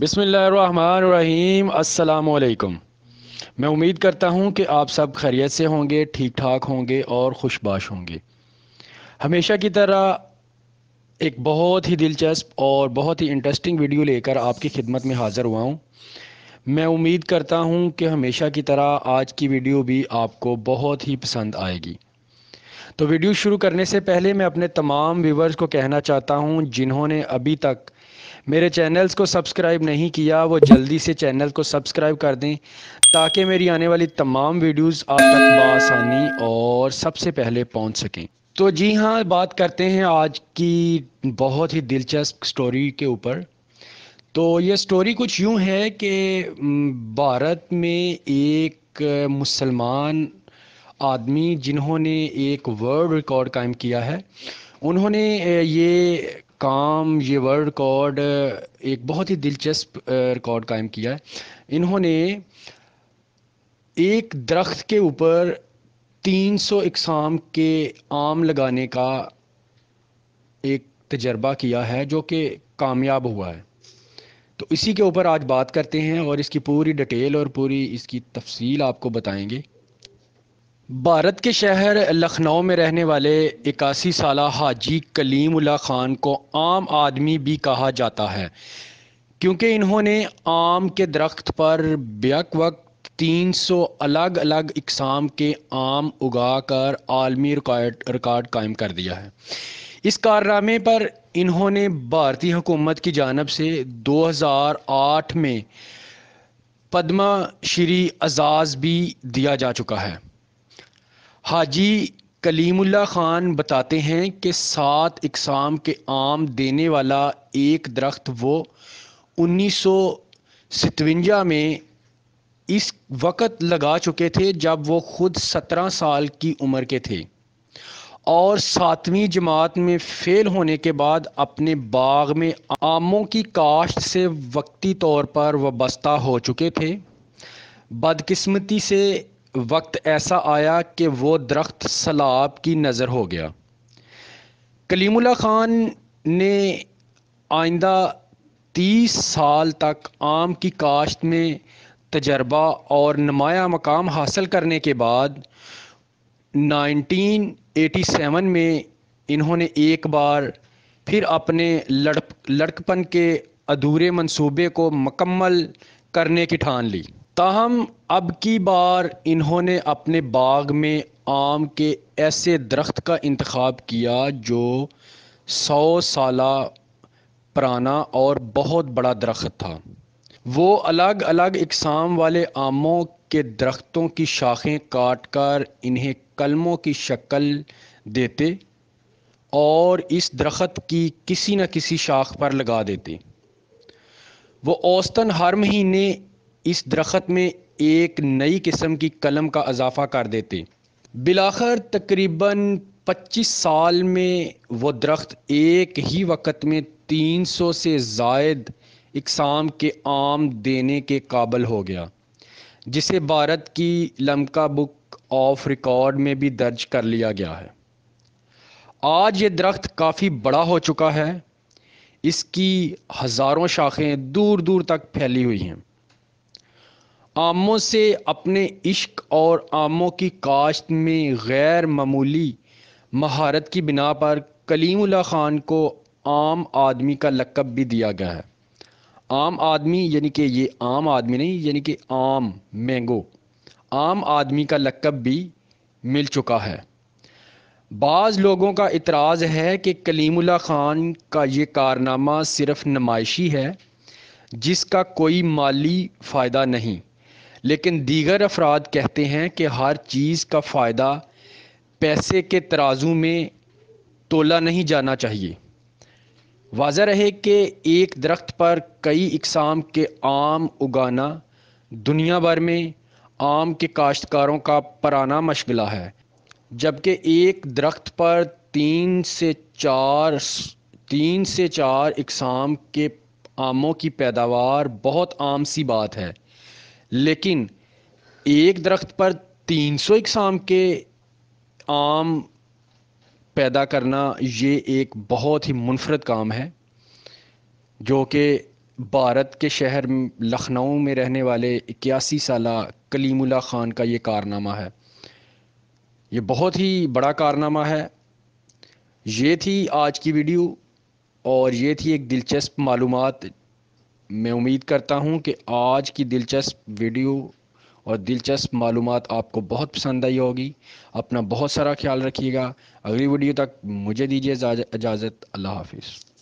बिसमीम् अल्लाम मैं उम्मीद करता हूँ कि आप सब खैरियत से होंगे ठीक ठाक होंगे और खुशबाश होंगे हमेशा की तरह एक बहुत ही दिलचस्प और बहुत ही इंटरेस्टिंग वीडियो लेकर आपकी खिदमत में हाजिर हुआ हूँ मैं उम्मीद करता हूँ कि हमेशा की तरह आज की वीडियो भी आपको बहुत ही पसंद आएगी तो वीडियो शुरू करने से पहले मैं अपने तमाम व्यूवर्स को कहना चाहता हूँ जिन्होंने अभी तक मेरे चैनल्स को सब्सक्राइब नहीं किया वो जल्दी से चैनल को सब्सक्राइब कर दें ताकि मेरी आने वाली तमाम वीडियोस आप तक बसानी और सबसे पहले पहुंच सकें तो जी हाँ बात करते हैं आज की बहुत ही दिलचस्प स्टोरी के ऊपर तो ये स्टोरी कुछ यूँ है कि भारत में एक मुसलमान आदमी जिन्होंने एक वर्ल्ड रिकॉर्ड कायम किया है उन्होंने ये काम ये वर्ल्ड रिकॉर्ड एक बहुत ही दिलचस्प रिकॉर्ड कायम किया है इन्होंने एक दरख्त के ऊपर 300 सौ इकसाम के आम लगाने का एक तजर्बा किया है जो कि कामयाब हुआ है तो इसी के ऊपर आज बात करते हैं और इसकी पूरी डिटेल और पूरी इसकी तफसील आपको बताएंगे भारत के शहर लखनऊ में रहने वाले इक्यासी साल हाजी कलीम उल्ला खान को आम आदमी भी कहा जाता है क्योंकि इन्होंने आम के दरख्त पर बेक वक्त 300 अलग अलग इकसाम के आम उगा कर आलमी रिकॉर्ड रिकॉर्ड कायम कर दिया है इस कारनामे पर इन्होंने भारतीय हुकूमत की जानब से 2008 में पद्मा श्री आजाज भी दिया जा चुका है हाजी कलीमुल्ला ख़ान बताते हैं कि सात इकसाम के आम देने वाला एक दरख्त वो उन्नीस सौ सतवंजा में इस वक़्त लगा चुके थे जब वो ख़ुद सत्रह साल की उम्र के थे और सातवीं जमात में फ़ेल होने के बाद अपने बाग में आमों की काश्त से वक्ती तौर पर वस्ता हो चुके थे बदकिस्मती से वक्त ऐसा आया कि वो दरख्त सलाब की नज़र हो गया कलीमुल्ला ख़ान ने आइंदा तीस साल तक आम की काश्त में तजर्बा और नमाया मकाम हासिल करने के बाद 1987 में इन्होंने एक बार फिर अपने लड़प लड़कपन के अधूरे मंसूबे को मकम्मल करने की ठान ली ताहम अब की बार इन्होंने अपने बाग में आम के ऐसे दरख्त का इंतखब किया जो सौ साल पुराना और बहुत बड़ा दरख्त था वो अलग अलग इकसाम वाले आमों के दरख्तों की शाखें काट कर इन्हें कलमों की शक्ल देते और इस दरख्त की किसी न किसी शाख पर लगा देते वो औसतन हर महीने इस दरख्त में एक नई किस्म की कलम का अजाफा कर देते बिलाखर तकरीबन 25 साल में वो दरख्त एक ही वक्त में 300 से जायद इकसाम के आम देने के काबल हो गया जिसे भारत की लमका बुक ऑफ रिकॉर्ड में भी दर्ज कर लिया गया है आज ये दरख्त काफ़ी बड़ा हो चुका है इसकी हज़ारों शाखें दूर दूर तक फैली हुई हैं आमों से अपने इश्क और आमों की काश्त में गैर मामूली महारत की बिना पर कलीमुल्ला ख़ान को आम आदमी का लकब भी दिया गया है आम आदमी यानी कि ये आम आदमी नहीं यानी कि आम मैंगो आम आदमी का लकब भी मिल चुका है बाज़ लोगों का इतराज़ है कि कलीमुल्ला ख़ान का ये कारनामा सिर्फ़ नुमाइशी है जिसका कोई माली फ़ायदा नहीं लेकिन दीगर अफराद कहते हैं कि हर चीज़ का फ़ायदा पैसे के तराजू में तोला नहीं जाना चाहिए वाज रहे कि एक दरख्त पर कई इकसाम के आम उगाना दुनिया भर में आम के काश्तकारों का पराना मशगला है जबकि एक दरख्त पर तीन से चार तीन से चार इकसाम के आमों की पैदावार बहुत आम सी बात है लेकिन एक दरख्त पर तीन सौ इकसाम के आम पैदा करना ये एक बहुत ही मुनफरद काम है जो कि भारत के शहर लखनऊ में रहने वाले इक्यासी साल कलीमुल्ला ख़ान का ये कारनामा है ये बहुत ही बड़ा कारनामा है ये थी आज की वीडियो और ये थी एक दिलचस्प मालूम मैं उम्मीद करता हूँ कि आज की दिलचस्प वीडियो और दिलचस्प मालूम आपको बहुत पसंद आई होगी अपना बहुत सारा ख्याल रखिएगा अगली वीडियो तक मुझे दीजिए इजाज़त अल्लाह हाफिज़